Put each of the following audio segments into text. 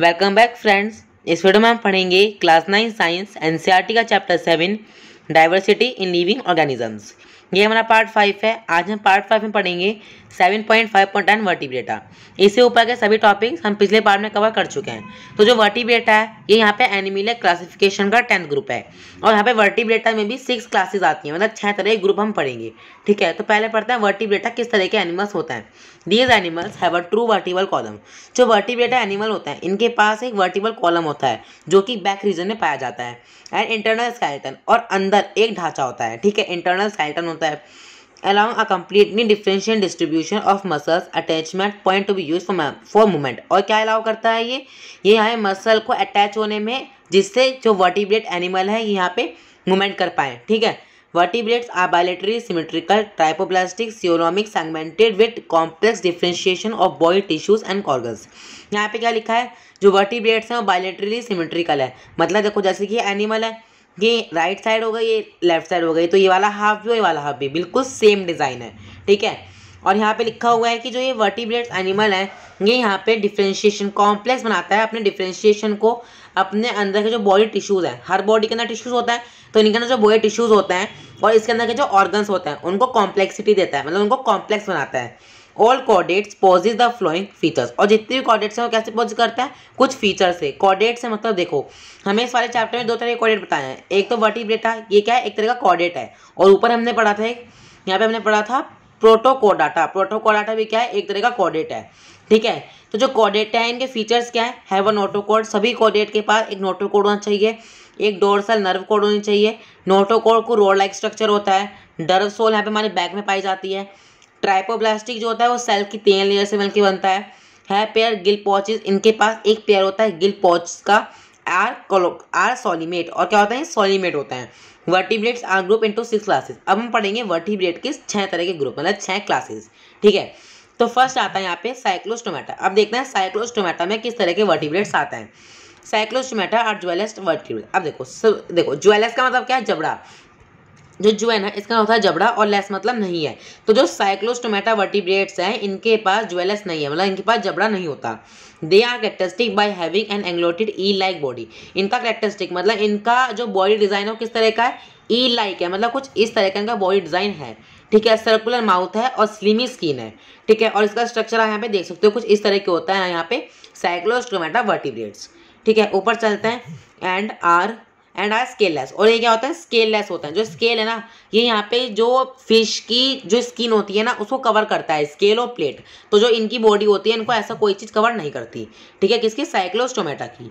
Welcome back friends इस video में हम पढ़ेंगे क्लास नाइन साइंस एन का chapter seven diversity in living organisms ये हमारा पार्ट फाइव है आज हम पार्ट फाइव में पढ़ेंगे सेवन 7.5.1 वर्टिब्रेटा इससे ऊपर के सभी टॉपिक्स हम पिछले पार्ट में कवर कर चुके हैं तो जो वर्टिब्रेटा है ये यहाँ पे एनिमिले क्लासिफिकेशन का टेंथ ग्रुप है और यहाँ पे वर्टिब्रेटा में भी सिक्स क्लासेस आती हैं मतलब छः तरह के ग्रुप हम पढ़ेंगे ठीक है तो पहले पढ़ते हैं वर्टिब्रेटा किस तरह के एनिमल्स होते हैं these animals have a true vertebral column जो वर्टिब्रेटा एनिमल होते हैं इनके पास एक वर्टिबल कॉलम होता है जो कि बैक रीजन में पाया जाता है एंड इंटरनल स्कैल्टन और अंदर एक ढांचा होता है ठीक है इंटरनल स्कैल्टन होता है allowing a completely differential distribution of muscles attachment point to be used for for movement और क्या अलाउ करता है ये ये यहाँ है मसल को अटैच होने में जिससे जो वर्टिब्रेट एनिमल है यहाँ पे मूवमेंट कर पाए ठीक है vertebrates are bilaterally symmetrical triploblastic coelomic segmented with complex differentiation of body tissues and organs यहाँ पे क्या लिखा है जो वर्टिब्रेट्स हैं वो बायोलेटरली सिमेट्रिकल है मतलब देखो जैसे कि एनिमल है ये राइट साइड होगा ये लेफ्ट साइड होगा ये तो ये वाला हाफ भी और ये वाला हाफ भी बिल्कुल सेम डिज़ाइन है ठीक है और यहाँ पे लिखा हुआ है कि जो ये वर्टिब्रेट्स एनिमल है ये यहाँ पे डिफ्रेंशिएशन कॉम्प्लेक्स बनाता है अपने डिफ्रेंशिएशन को अपने अंदर के जो बॉडी टिश्यूज़ हैं हर बॉडी के अंदर टिश्यूज़ होता है तो इनके अंदर जो बॉडी टिश्यूज़ होते हैं और इसके अंदर के जो ऑर्गन्स होते हैं उनको कॉम्प्लेक्सिटी देता है मतलब उनको कॉम्प्लेक्स बनाता है all chordates possess the following features और जितने भी कॉर्डेट्स हैं वो कैसे पॉज करता है कुछ फीचर्स से कॉर्डेट्स से मतलब देखो हमें इस वाले चैप्टर में दो तरह के कॉर्डेट बताए हैं एक तो वर्टिब्रेटा ये क्या है एक तरह का कॉर्डेट है और ऊपर हमने पढ़ा था एक यहाँ पे हमने पढ़ा था प्रोटोकोडाटा प्रोटोकोडाटा भी क्या है एक तरह का कॉर्डेट है ठीक है तो जो कॉर्डेट है इनके फीचर्स क्या है हैव नोटोकोड सभी कॉर्डेट के पास एक नोटोकोड होना चाहिए एक डोरसल नर्व कोड होनी चाहिए नोटोकोड को रोड लाइक स्ट्रक्चर होता है डर्व सोल यहाँ पे हमारे बैक में पाई जाती है ट्राइपोब्लास्टिक जो होता है वो सेल की तेल लेयर से मिलकर बनता है है पेयर गिल पॉचिस इनके पास एक पेयर होता है गिल पॉच का आर कोलो आर सॉलीमेट और क्या होता है सॉलीमेट होता है vertebrates are group into six classes अब हम पढ़ेंगे वर्टिब्रेट के छह तरह के ग्रुप मतलब छह क्लासेस ठीक है तो फर्स्ट आता है यहाँ पे साइक्लोस्टोमेटा अब देखते हैं साइक्लोस्टोमेटा में किस तरह के वर्टिब्रेट्स आते हैं साइक्लोस्टोमेटा आर ज्वेलेस्ट वर्टिब्रेट अब देखो सब देखो ज्वेलेस का मतलब क्या है जबड़ा जो जो है ना इसका होता है जबड़ा और लेस मतलब नहीं है तो जो साइक्लोस्टोमेटा वर्टिब्रेट्स हैं इनके पास ज्वेलस नहीं है मतलब इनके पास जबड़ा नहीं होता they are characteristic by having an elongated eel like body इनका कैरेक्टरिस्टिक मतलब इनका जो बॉडी डिजाइन है वो किस तरह का है ई लाइक है मतलब कुछ इस तरह का इनका बॉडी डिजाइन है ठीक है सर्कुलर माउथ है और स्लिमी स्किन है ठीक है और इसका स्ट्रक्चर आप यहाँ पे देख सकते हो कुछ इस तरह के होता है यहाँ पे साइक्लोस्टोमेटा वर्टिब्रेट्स ठीक है ऊपर चलते हैं and are and are scaleless और ये क्या होता है स्केललेस होता है जो स्केल है ना ये यहाँ पे जो फिश की जो स्किन होती है ना उसको कवर करता है स्केल और प्लेट तो जो इनकी बॉडी होती है इनको ऐसा कोई चीज़ कवर नहीं करती ठीक है किसकी साइक्लोस्टोमेटा की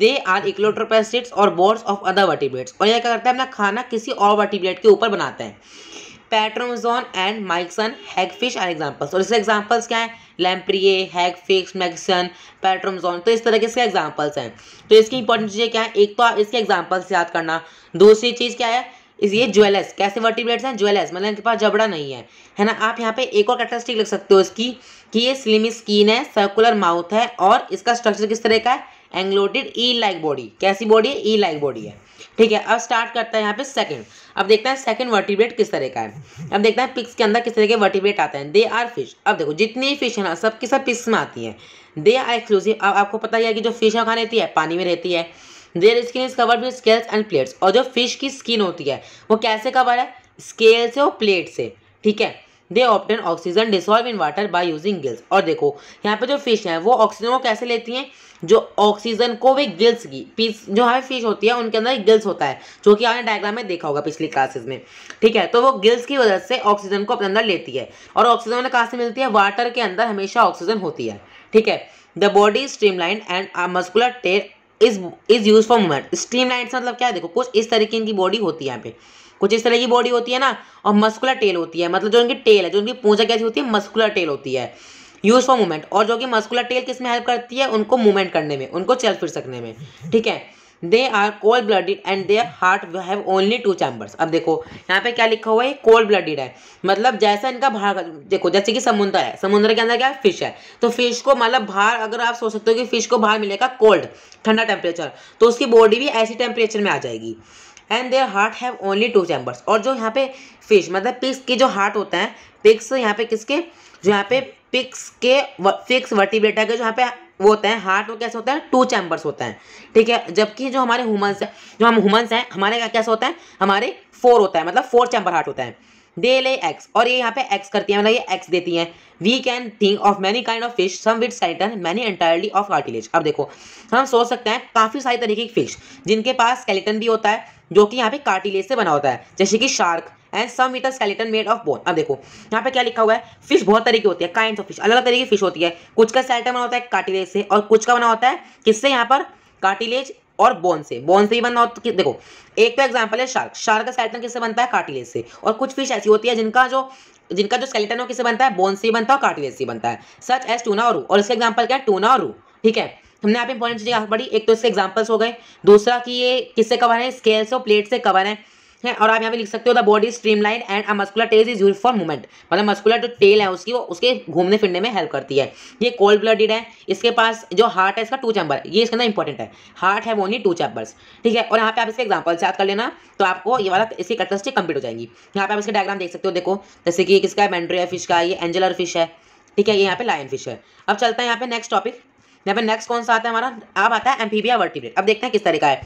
दे आर इक्लोट्रोपेसिट्स और बोर्ड्स ऑफ अदर वर्टिब्रेट्स और यह क्या करता है अपना खाना किसी और वर्टिब्रेट के ऊपर बनाता है petromyzon and myxine hagfish are examples और इसके एग्जाम्पल्स क्या हैं लैम्प्रिए हैगफिश मैक्सन पैट्रोमजोन तो इस तरह के इसके एग्जाम्पल्स हैं तो इसकी इंपॉर्टेंट चीज़ें क्या है एक तो इसके एग्जाम्पल्स याद करना दूसरी चीज़ क्या है इस ये ज्वेलर्स कैसे वर्टिब्रेट्स हैं ज्वेलर्स मतलब इनके पास जबड़ा नहीं है है ना आप यहाँ पे एक और कैरेक्टरिस्टिक लिख सकते हो इसकी कि ये स्लिम स्किन है सर्कुलर माउथ है और इसका स्ट्रक्चर किस तरह का है एंग्लोटेड ई लाइक बॉडी कैसी बॉडी है ई लाइक बॉडी है ठीक है अब स्टार्ट करता है यहाँ पे सेकंड अब देखते हैं सेकंड वर्टिब्रेट किस तरह का है अब देखते हैं पिक्स के अंदर किस तरह के वर्टिब्रेट आते हैं दे आर फिश अब देखो जितनी फिश है ना सब की सब पिक्स में आती है दे आर एक्सक्लूसिव अब आपको पता ही है कि जो फिश खाने रहती है पानी में रहती है their skin is cover with scales and plates और जो फिश की स्किन होती है वो कैसे कवर है स्केल से और प्लेट से ठीक है they obtain oxygen dissolve in water by using gills और देखो यहाँ पे जो फिश है वो ऑक्सीजन को कैसे लेती हैं जो ऑक्सीजन को वे गिल्स की पीस जो हमें फिश होती है उनके अंदर एक गिल्स होता है जो कि आपने डायग्राम में देखा होगा पिछली क्लासेस में ठीक है तो वो गिल्स की वजह से ऑक्सीजन को अपने अंदर लेती है और ऑक्सीजन कहाँ से मिलती है वाटर के अंदर हमेशा ऑक्सीजन होती है ठीक है the body streamline and muscular tail is is use for movement streamline मतलब क्या है देखो कुछ इस तरीके इनकी बॉडी होती है यहाँ पे कुछ इस तरह की बॉडी होती है ना और मस्कुलर टेल होती है मतलब जो उनकी टेल है जो उनकी पूजा कैसी होती है मस्कुलर टेल होती है यूज फॉर मूवमेंट और जो कि मस्कुलर टेल किस में हेल्प करती है उनको मूवमेंट करने में उनको चल फिर सकने में ठीक है they are cold blooded and their heart have only two chambers अब देखो यहाँ पे क्या लिखा हुआ है कोल्ड ब्लडेड है मतलब जैसा इनका भार देखो जैसे कि समुद्र है समुद्र के अंदर क्या है फिश है तो फिश को मतलब भार अगर आप सोच सकते हो कि फिश को भार मिलेगा कोल्ड ठंडा टेम्परेचर तो उसकी बॉडी भी ऐसी टेम्परेचर में आ जाएगी and their heart have only two chambers और जो यहाँ पे फिश मतलब पिक्स के जो हार्ट होता है पिक्स यहाँ पे किसके जो यहाँ पे पिक्स के फिक्स वर्टिब्रेटा के जो यहाँ पे वो होते हैं हार्ट वो कैसे होता है टू चैम्बर्स होते हैं ठीक है जबकि जो हमारे हुमन्स है जो हम हुमन्स हैं हमारे का कैसे होता है हमारे फोर होता है मतलब फोर चैम्बर हार्ट होता है दे ले एक्स और ये यहाँ पे एक्स करती है मतलब ये एक्स देती है we can think of many kind of fish some with skeleton many entirely of cartilage अब देखो हम सोच सकते हैं काफ़ी सारी तरीके की फिश जिनके पास स्केलेटन भी होता है जो कि यहाँ पे कार्टिलेज से बना होता है जैसे कि shark and some it skeleton made of bone अब देखो यहाँ पे क्या लिखा हुआ है फिश बहुत तरीके होती है काइंड ऑफ फिश अलग अलग तरीके की फिश होती है कुछ का स्केलेटन बना होता है कार्टिलेज से और कुछ का बना होता है किससे यहाँ पर कार्टिलेज और बोन से बोन से ही बनना होता है देखो एक तो एग्जाम्पल है शार्क शार्क का स्केलेटन किससे बनता है कार्टिलेज से और कुछ फिश ऐसी होती है जिनका जो जिनका जो स्केलेटन हो किससे बनता है बोन से ही बनता है और कार्टिलेज से बनता है सच एज टूना और रू और इसका एग्जाम्पल क्या है टूना और रू ठीक है हमने आप इंपॉर्टेंट चीज़ें पढ़ी एक तो इसके एग्जाम्पल्स हो गए दूसरा कि ये किससे कवर है स्केल से और प्लेट से कवर है है और आप यहाँ पे लिख सकते हो the body streamline and a muscular tail is use for movement मतलब मस्कुलर जो टेल है उसकी वो उसके घूमने फिरने में हेल्प करती है ये कोल्ड ब्लडेड है इसके पास जो हार्ट है इसका टू चैम्बर ये इसके अंदर इंपॉर्टेंट है हार्ट है ओनली टू चैम्बर्स ठीक है और यहाँ पे आप इसके एग्जाम्पल से याद कर लेना तो आपको ये वाला इसकी करेक्टरिस्टिक कंप्लीट हो जाएगी यहाँ पे आप इसके डायग्राम देख सकते हो देखो जैसे कि किसका है बैंड्रिया फिश का ये एंजलर फिश है ठीक है ये यहाँ पे लाइन फिश है अब चलता है यहाँ पे नेक्स्ट टॉपिक यहाँ पे नेक्स्ट कौन सा आता है हमारा अब आता है एम्फीबिया वर्टिब्रेट अब देखते हैं किस तरीका है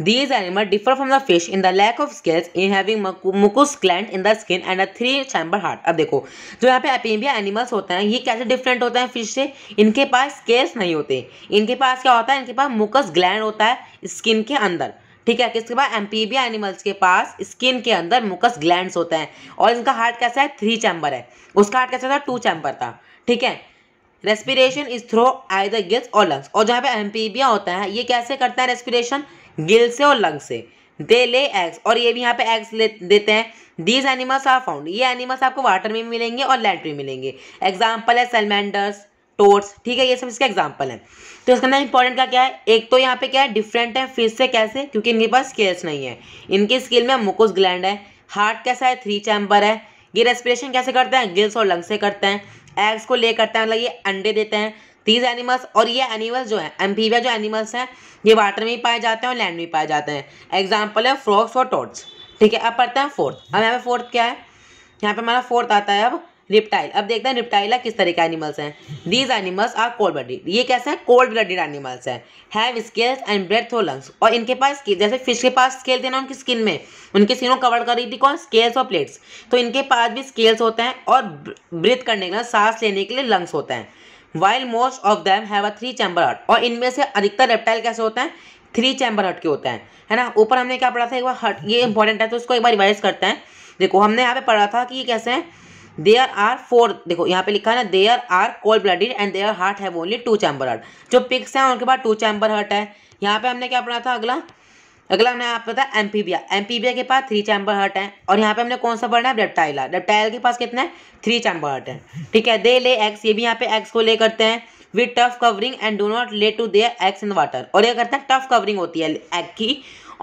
These animals differ from the fish in the lack of scales in having mucous gland in the skin and a three chamber heart. अब देखो जो यहाँ पे अपेम्बिया एनिमल्स होते हैं ये कैसे डिफरेंट होते हैं फिश से इनके पास स्केल्स नहीं होते इनके पास क्या होता है इनके पास मुकस ग्लैंड होता है स्किन के अंदर ठीक है किसके पास एम्पीबिया एनिमल्स के पास स्किन के अंदर मुकस ग्लैंड होते हैं और इनका हार्ट कैसा है थ्री चैम्बर है उसका हार्ट कैसा था टू चैम्बर था ठीक है रेस्पिरेशन इज थ्रो आई द गिल्स और लंग्स और जहाँ पे एम्पीबिया होता है ये कैसे करता है रेस्पिरेशन गिल से और लंग से दे ले एग्स और ये भी यहाँ पे एग्स ले देते हैं दीज एनिमल्स आर फाउंड ये एनिमल्स आपको वाटर में भी मिलेंगे और लैंड में मिलेंगे एग्जाम्पल है सेलमेंडर्स टोट्स ठीक है ये सब इसके एग्जाम्पल हैं तो इसके अंदर इंपॉर्टेंट का क्या है एक तो यहाँ पे क्या है डिफरेंट है फिश से कैसे क्योंकि इनके पास स्केल्स नहीं है इनके स्केल में मुकुस ग्लैंड है हार्ट कैसा है थ्री चैम्बर है ये रेस्पिरेशन कैसे करते हैं गिल्स और लंग्स से करते हैं एग्स को ले करते हैं मतलब ये अंडे देते हैं दीज एनिमल्स और ये एनिमल्स जो है एम्फीविया जो एनिमल्स हैं ये वाटर में भी पाए जाते हैं और लैंड में पाए जाते हैं एग्जाम्पल है फ्रॉक्स और टोट्स ठीक है अब पढ़ते हैं फोर्थ अब यहाँ पे फोर्थ क्या है यहाँ पे हमारा फोर्थ आता है अब रिप्टाइल अब देखते हैं रिप्टाइल किस तरह के एनिमल्स हैं these animals are cold blooded ये कैसे हैं कोल्ड ब्लडेड एनिमल्स हैं हैव स्केल्स एंड ब्रेथ और लंग्स और इनके पास स्किन जैसे फिश के पास स्केल थे ना उनकी स्किन में उनकी स्किनों कवर कर रही थी कौन स्केल्स और प्लेट्स तो इनके पास भी स्केल्स होते हैं और ब्रीथ करने के लिए सांस लेने के लिए लंग्स होते हैं while most of them have a three chamber heart और इनमें से अधिकतर रेप्टाइल कैसे होते हैं थ्री चैम्बर हट के होते हैं है ना ऊपर हमने क्या पढ़ा था एक बार हट ये इंपॉर्टेंट है तो उसको एक बार रिवाइज करते हैं देखो हमने यहाँ पे पढ़ा था कि ये कैसे हैं देयर आर फोर देखो यहाँ पे लिखा है ना there are cold blooded and their heart have only two chamber heart जो पिक्स हैं उनके पास टू चैम्बर हर्ट है यहाँ पे हमने क्या पढ़ा था अगला अगला हमने आप बताया एमपीबिया एम्पीबिया एम्पीबिया के पास थ्री चैम्बर हर्ट है और यहाँ पे हमने कौन सा बढ़ना है रेप्टाइला रेप्टाइल के पास कितना है थ्री चैम्बर हर्ट है ठीक है दे ले एक्स ये भी यहाँ पे एक्स को ले करते हैं with tough covering and do not lay to the eggs in water और ये करते हैं टफ कवरिंग होती है एग की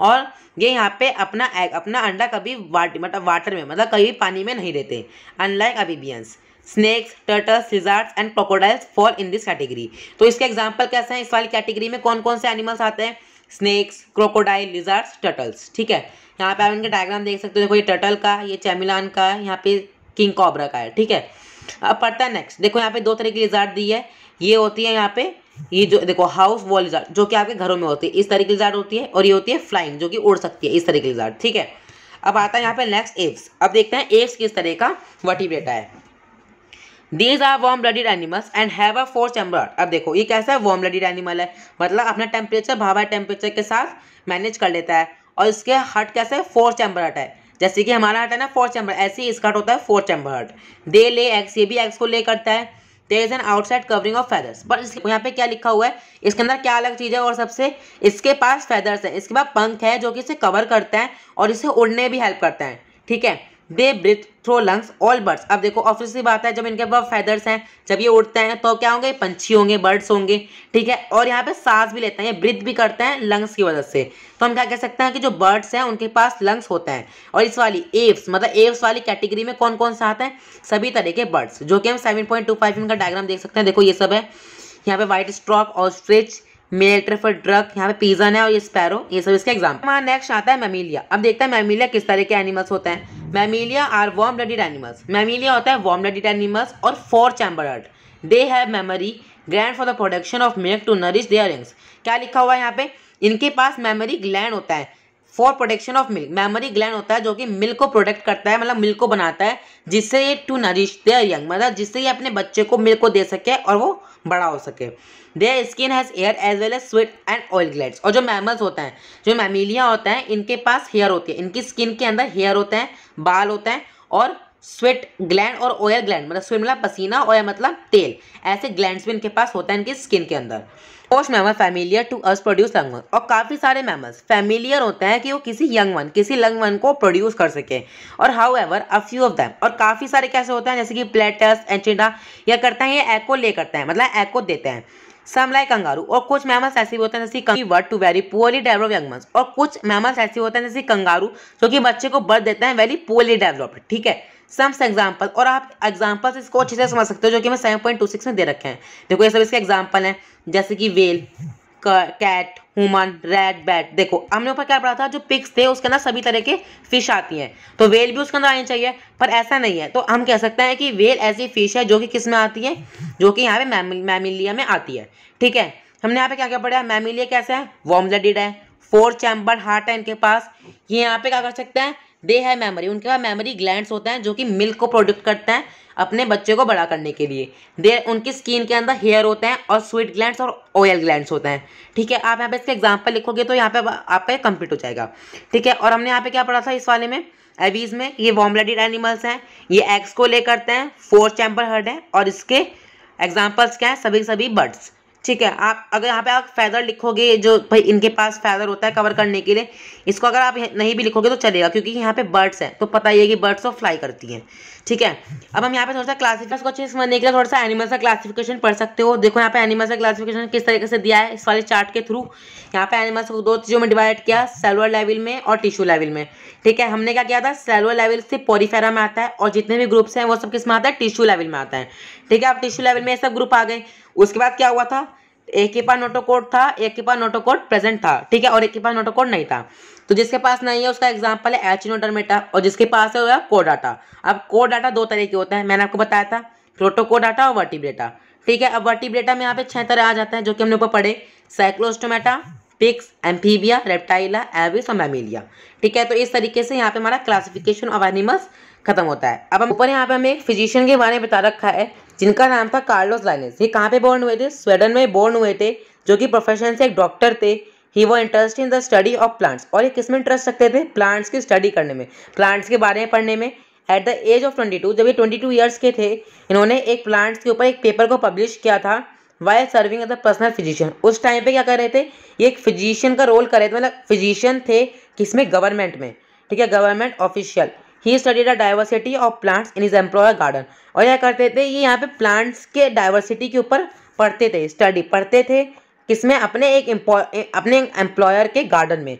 और ये यहाँ पे अपना एग अपना अंडा कभी वाट मतलब वाटर में मतलब कभी पानी में नहीं रहते unlike amphibians snakes turtles lizards and crocodiles fall in this category तो इसके एग्जाम्पल कैसे हैं इस वाली कैटेगरी में कौन कौन से एनिमल्स आते हैं स्नेक्स क्रोकोडाइल लिजार्स टटल्स ठीक है यहाँ पे आप इनके डायग्राम देख सकते हो देखो ये टटल का ये चैमिलान का है यहाँ पे किंग कॉबरा का है ठीक है अब पढ़ता है नेक्स्ट देखो यहाँ पे दो तरह की लिजार्ट दी है ये होती है यहाँ पे ये जो देखो हाउस वॉल लिजार्ट जो कि आपके घरों में होती है इस तरह की लिजार्ट होती है और ये होती है फ्लाइंग जो कि उड़ सकती है इस तरह की लिजार्ट ठीक है अब आता है यहाँ पे नेक्स्ट एव्स अब देखते हैं एव्स किस तरह का बेटा है these are warm blooded animals and have a four chamber अब देखो ये कैसा है वॉर्म ब्लडेड एनिमल है मतलब अपना टेम्परेचर भावा टेम्परेचर के साथ मैनेज कर लेता है और इसके हट कैसे है फोर चैम्बर हट है जैसे कि हमारा हट है ना फोर चैम्बर ऐसे ही इसका हट होता है फोर चैम्बर हट दे ले एक्स ये भी एक्स को ले करता है there is an outside covering of feathers but इसके यहाँ पे क्या लिखा हुआ है इसके अंदर क्या अलग चीज़ है और सबसे इसके पास फैदर्स है इसके पास पंख है जो कि इसे कवर करता है और इसे उड़ने भी हेल्प करता है ठीक है they breathe through lungs all birds अब देखो ऑफिस की बात है जब इनके पास फैदर्स हैं जब ये उड़ते हैं तो क्या होंगे पंछी होंगे बर्ड्स होंगे ठीक है और यहाँ पे सांस भी लेते हैं ये ब्रिथ भी करते हैं लंग्स की वजह से तो हम क्या कह सकते हैं कि जो बर्ड्स हैं उनके पास लंग्स होते हैं और इस वाली एव्स मतलब एव्स वाली कैटेगरी में कौन कौन से आते हैं सभी तरह के बर्ड्स जो कि हम सेवन पॉइंट टू फाइव इनका डायग्राम देख सकते हैं देखो ये सब है यहाँ पे व्हाइट स्ट्रॉक ऑस्ट्रिच मिलेटर फॉर ड्रग यहाँ पे पिजन है और ये स्पैरो ये सब इसके एग्जाम्पल हमारा नेक्स्ट आता है मेमिलिया अब देखते हैं मेमीलिया किस तरह के एनिमल्स होते हैं mammalia are warm blooded animals mammalia होता है वॉर्म ब्लडेड एनिमल्स और four chamber they have mammary gland for the production of milk to nourish their rings क्या लिखा हुआ है यहाँ पे इनके पास मेमोरी ग्लैंड होता है for production of milk mammary gland होता है जो कि मिल्क को प्रोडक्ट करता है मतलब मिल्क को बनाता है जिससे ये टू नरिश देयर यंग मतलब जिससे ये अपने बच्चे को मिल्क को दे सके और वो बड़ा हो सके they skin has hair as well as sweat and oil glands और जो मैमल्स होते हैं जो मैमिलिया होते हैं इनके पास हेयर होती है इनकी स्किन के अंदर हेयर होते हैं बाल होते हैं और स्वेट ग्लैंड और ऑयल ग्लैंड मतलब स्वेट मतलब पसीना ऑयल मतलब तेल ऐसे ग्लैंड्स भी इनके पास होता है इनकी स्किन के अंदर most mammal familiar to us produce young one और काफ़ी सारे मैमल्स फैमिलियर होते हैं कि वो किसी यंग वन किसी लंग वन को प्रोड्यूस कर सके और however a few of them और काफ़ी सारे कैसे होते हैं जैसे कि प्लेटस एंचिडा यह करते हैं ये एको ले करते हैं मतलब एको देते हैं सम लाइक कंगारू और कुछ मैमल्स ऐसे होते हैं जैसे kangaroo birth to very poorly develop young ones और कुछ मैमल्स ऐसे होते हैं जैसे कंगारू जो कि बच्चे को बर्थ देते हैं वेरी पुअरली डेवलप्ड ठीक है सम्स एग्जाम्पल और आप एग्जाम्पल इसको अच्छे से समझ सकते हो जो कि मैं सेवन पॉइंट टू सिक्स में दे रखे हैं देखो ये सब इसके एग्जाम्पल हैं जैसे कि whale cat human rat bat देखो हमने ऊपर क्या पढ़ा था जो पिक्स थे उसके अंदर सभी तरह के फिश आती हैं तो वेल भी उसके अंदर आनी चाहिए पर ऐसा नहीं है तो हम कह सकते हैं कि वेल ऐसी फिश है जो कि किस में आती है जो कि यहाँ पे मैमिलिया में आती है ठीक है हमने यहाँ पे क्या क्या पढ़ा मैमिलिया कैसा है वॉमलेडिड है फोर चैम्बर हार्ट है इनके पास ये यहाँ पे क्या कर सकते हैं दे है मेमोरी उनके पास मेमोरी ग्लैंड्स होते हैं जो कि मिल्क को प्रोड्यूस करते हैं अपने बच्चे को बड़ा करने के लिए दे उनकी स्किन के अंदर हेयर होते हैं और स्वीट ग्लैंड्स और ऑयल ग्लैंड्स होते हैं ठीक है आप यहाँ पे इसके एग्जाम्पल लिखोगे तो यहाँ पे आपका कंप्लीट हो जाएगा ठीक है और हमने यहाँ पे क्या पढ़ा था इस वाले में एवीज में ये वॉम ब्लडेड एनिमल्स हैं ये एग्स को ले करते हैं फोर चैम्बर हर्ड है और इसके एग्जाम्पल्स क्या है सभी सभी बर्ड्स ठीक है आप अगर यहाँ पे आप फैदर लिखोगे जो भाई इनके पास फैदर होता है कवर करने के लिए इसको अगर आप नहीं भी लिखोगे तो चलेगा क्योंकि यहाँ पे बर्ड्स हैं तो पता ही है कि बर्ड्स और फ्लाई करती हैं ठीक है अब हम यहाँ पे थोड़ा सा क्लासिफिकेशन को अच्छे से समझने के लिए थोड़ा सा एनिमल्स का क्लासिफिकेशन पढ़ सकते हो देखो यहाँ पे एनिमल्स का क्लासिफिकेशन किस तरीके से दिया है इस वाले चार्ट के थ्रू यहाँ पे एनिमल्स को दो चीज़ों में डिवाइड किया सेलुलर लेवल में और टिश्यू लेवल में ठीक है हमने क्या किया था सेलुलर लेवल से पोरीफेरा में आता है और जितने भी ग्रुप्स हैं वो सब किस में आता है टिश्यू लेवल में आता है ठीक है अब टिश्यू लेवल में ये सब ग्रुप आ गए उसके बाद क्या हुआ था एक के पास नोटोकोड था एक के पास नोटोकोड प्रेजेंट था ठीक है और एक के पास नोटोकोड नहीं था तो जिसके पास नहीं है उसका एग्जाम्पल है एच मेटा और जिसके पास है वो डाटा अब को डाटा दो तरह के होते हैं मैंने आपको बताया था प्रोटोको डाटा और वर्टिब्रेटा ठीक है अब वर्टिब्रेटा में यहाँ पे छह तरह आ जाते हैं जो कि हमने ऊपर पढ़े cyclostomata pisces amphibia reptilia aves और मैमिलिया ठीक है तो इस तरीके से यहाँ पे हमारा क्लासिफिकेशन ऑफ एनिमल्स खत्म होता है अब हम ऊपर यहाँ पे हमें एक फिजिशियन के बारे में बता रखा है जिनका नाम था कार्लोस लाइनेस ये कहाँ पे बोर्न हुए थे स्वीडन में बोर्न हुए थे जो कि प्रोफेशन से एक डॉक्टर थे ही वो interest in the study of plants और ये किस में इंटरेस्ट रखते थे प्लांट्स की स्टडी करने में प्लांट्स के बारे में पढ़ने में at the age of twenty two जब ये ट्वेंटी टू ईयर्स के थे इन्होंने एक प्लांट्स के ऊपर एक पेपर को पब्लिश किया था while serving as a personal physician उस टाइम पे क्या कर रहे थे ये एक फिजिशियन का रोल कर रहे थे मतलब फिजिशियन थे किसमें गवर्नमेंट में ठीक है government official he study the diversity of plants in his employer garden और यह करते थे ये यहाँ पे प्लांट्स के डाइवर्सिटी के ऊपर पढ़ते थे स्टडी पढ़ते थे किसमें अपने एक अपने एम्प्लॉयर के गार्डन में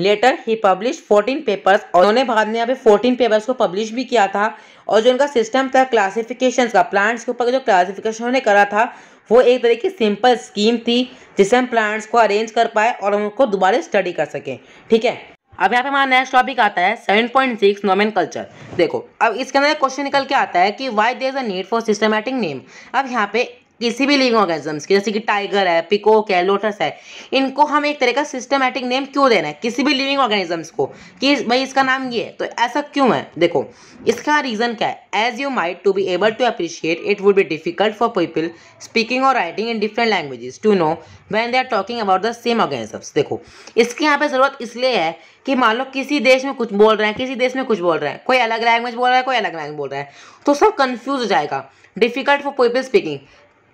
later he publish fourteen papers और उन्होंने बाद में यहाँ पे फोर्टीन पेपर्स को पब्लिश भी किया था और जो उनका सिस्टम था क्लासिफिकेशन का प्लांट्स के ऊपर जो क्लासिफिकेशन उन्होंने करा था वो एक तरह की सिंपल स्कीम थी जिससे हम प्लांट्स को अरेंज कर पाए और उनको दोबारा स्टडी कर सकें ठीक है अब यहाँ पे हमारा नेक्स्ट टॉपिक आता है seven point six nomenclature देखो अब इसके अंदर क्वेश्चन निकल के आता है कि why there is a need for systematic name अब यहाँ पे किसी भी लिविंग ऑर्गेनिजम्स की जैसे कि टाइगर है पिकोक है लोटस है इनको हम एक तरह का सिस्टमेटिक नेम क्यों देना है किसी भी लिविंग ऑर्गेनिजम्स को कि भाई इसका नाम ये है तो ऐसा क्यों है देखो इसका रीज़न क्या है as you might to be able to appreciate it would be difficult for people speaking और writing in different languages to know when they are talking about the same organisms देखो इसकी यहाँ पर ज़रूरत इसलिए है कि मान लो किसी देश में कुछ बोल रहे हैं किसी देश में कुछ बोल रहे हैं कोई अलग लैंग्वेज बोल रहा है कोई अलग लैंग्वेज बोल रहा है तो सब कन्फ्यूज हो जाएगा डिफिकल्ट फॉर पीपल स्पीकिंग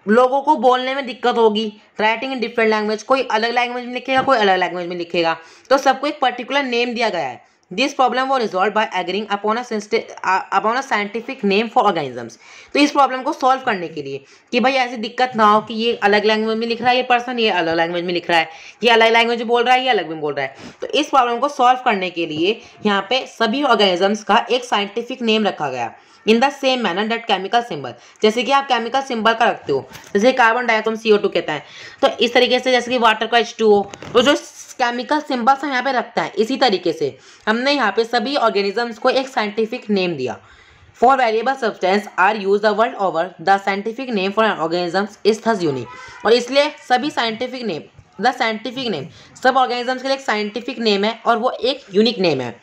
लोगों को बोलने में दिक्कत होगी राइटिंग इन डिफरेंट लैंग्वेज कोई अलग लैंग्वेज में लिखेगा कोई अलग लैंग्वेज में लिखेगा तो सबको एक पर्टिकुलर नेम दिया गया है दिस प्रॉब्लम वो resolve by agreeing upon a upon a scientific name for organisms तो इस प्रॉब्लम को सॉल्व करने के लिए कि भाई ऐसी दिक्कत ना हो कि ये अलग लैंग्वेज में लिख रहा है ये पर्सन ये अलग लैंग्वेज में लिख रहा है ये अलग लैंग्वेज बोल रहा है ये अलग में बोल रहा है तो इस प्रॉब्लम को सॉल्व करने के लिए यहाँ पे सभी ऑर्गेनिजम्स का एक साइंटिफिक नेम रखा गया in the same manner that chemical symbol जैसे कि आप केमिकल सिंबल का रखते हो जैसे कार्बन सी ओ टू कहता है तो इस तरीके से जैसे कि वाटर का एच टू हो तो जो केमिकल सिंबल्स हम यहाँ पे रखता है इसी तरीके से हमने यहाँ पे सभी ऑर्गेनिजम्स को एक साइंटिफिक नेम दिया for variable substance are use the world over the scientific name for organisms is thus unique और इसलिए सभी scientific name the scientific name सब ऑर्गेनिजम्स के लिए एक साइंटिफिक नेम है और वो एक यूनिक नेम है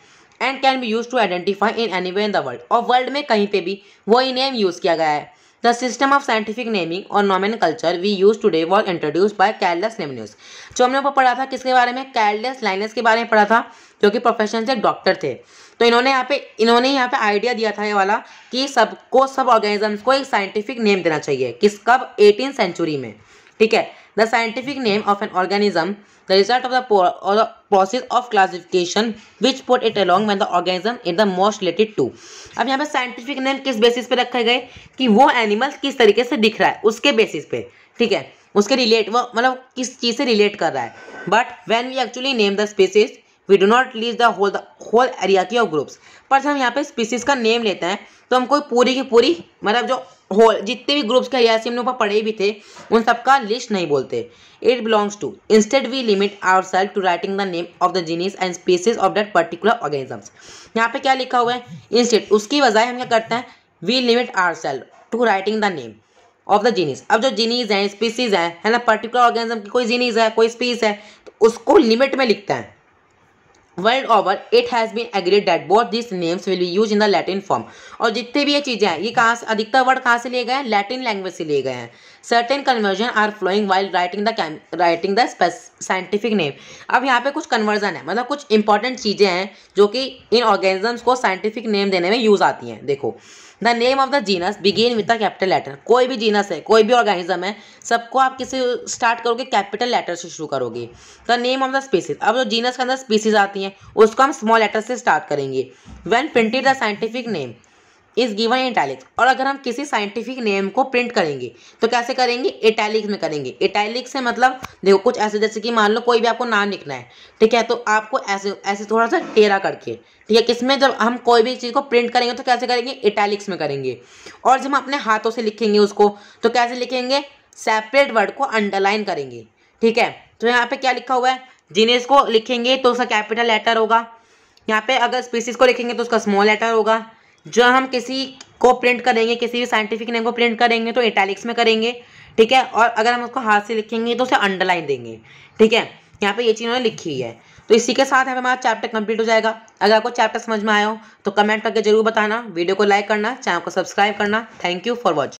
and can be use to identify in any way in the world और वर्ल्ड में कहीं पे भी वही नेम यूज़ किया गया है the system of scientific naming और nomenclature we use today was introduce by Carolus Linnaeus जो हमने ऊपर पढ़ा था किसके बारे में कैरलेस लाइनस के बारे में पढ़ा था जो कि प्रोफेशन से डॉक्टर थे तो इन्होंने यहाँ पे इन्होंने यहाँ पे आइडिया दिया था ये वाला कि सबको सब ऑर्गेनिजम्स को एक साइंटिफिक नेम देना चाहिए किस कब एटीन सेंचुरी में ठीक है the scientific name of an organism the result of the process of classification which put it along when the organism in the most related to अब यहाँ पे साइंटिफिक नेम किस बेसिस पे रखे गए कि वो एनिमल किस तरीके से दिख रहा है उसके बेसिस पे ठीक है उसके रिलेट वो मतलब किस चीज़ से रिलेट कर रहा है but when we actually name the species we do not list the whole the whole की ऑफ ग्रुप्स पर हम यहाँ पे स्पीसीज का नेम लेते हैं तो हमको पूरी की पूरी मतलब जो होल जितने भी ग्रुप्स के एरिया हमने ऊपर पढ़े भी थे उन सबका लिस्ट नहीं बोलते it belongs to instead we limit our self to writing the name of the genus and species of that particular organisms यहाँ पे क्या लिखा हुआ है इंस्टेड उसकी बजाय हम क्या करते हैं we limit our self to writing the name of the genus अब जो जीनीज हैं स्पीसीज हैं है ना पर्टिकुलर ऑर्गेनिज्म की कोई जीनीज है कोई स्पीस है तो उसको लिमिट में लिखते हैं world over it has been agreed that both this names will be use in the Latin form और जितने भी ये चीज़ें हैं ये कहाँ से अधिकतर वर्ड कहाँ से लिए गए हैं लैटिन लैंग्वेज से लिए गए हैं certain conventions are following while writing the writing the scientific name अब यहाँ पे कुछ कन्वर्जन है मतलब कुछ इंपॉर्टेंट चीज़ें हैं जो कि इन ऑर्गेनिजम्स को साइंटिफिक नेम देने में यूज़ आती हैं देखो the name of the genus begin with the capital letter कोई भी जीनस है कोई भी ऑर्गेनिज्म है सबको आप किसी स्टार्ट करोगे कैपिटल लेटर से शुरू करोगे the name of the species अब जो जीनस के अंदर स्पीसीज आती हैं उसको हम स्मॉल लेटर से स्टार्ट करेंगे when printed the scientific name is given italics और अगर हम किसी साइंटिफिक नेम को प्रिंट करेंगे तो कैसे करेंगे इटैलिक्स में करेंगे इटैलिक्स से मतलब देखो कुछ ऐसे जैसे कि मान लो कोई भी आपको नाम लिखना है ठीक है तो आपको ऐसे ऐसे थोड़ा सा टेरा करके ठीक है किसमें जब हम कोई भी चीज़ को प्रिंट करेंगे तो कैसे करेंगे इटैलिक्स में करेंगे और जब हम अपने हाथों से लिखेंगे उसको तो कैसे लिखेंगे सेपरेट वर्ड को अंडरलाइन करेंगे ठीक है तो यहाँ पे क्या लिखा हुआ है जिन्हें तो को लिखेंगे तो उसका कैपिटल लेटर होगा यहाँ पे अगर स्पीसीज को लिखेंगे तो उसका स्मॉल लेटर होगा जो हम किसी को प्रिंट करेंगे किसी भी साइंटिफिक नेम को प्रिंट करेंगे तो इटैलिक्स में करेंगे ठीक है और अगर हम उसको हाथ से लिखेंगे तो उसे अंडरलाइन देंगे ठीक है यहाँ पे ये चीज़ उन्होंने लिखी है तो इसी के साथ हमारा चैप्टर कंप्लीट हो जाएगा अगर आपको चैप्टर समझ में आया हो तो कमेंट करके जरूर बताना वीडियो को लाइक करना चैनल को सब्सक्राइब करना थैंक यू फॉर वॉचिंग